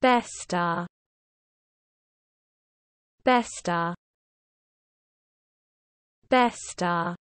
Besta. Besta. Besta.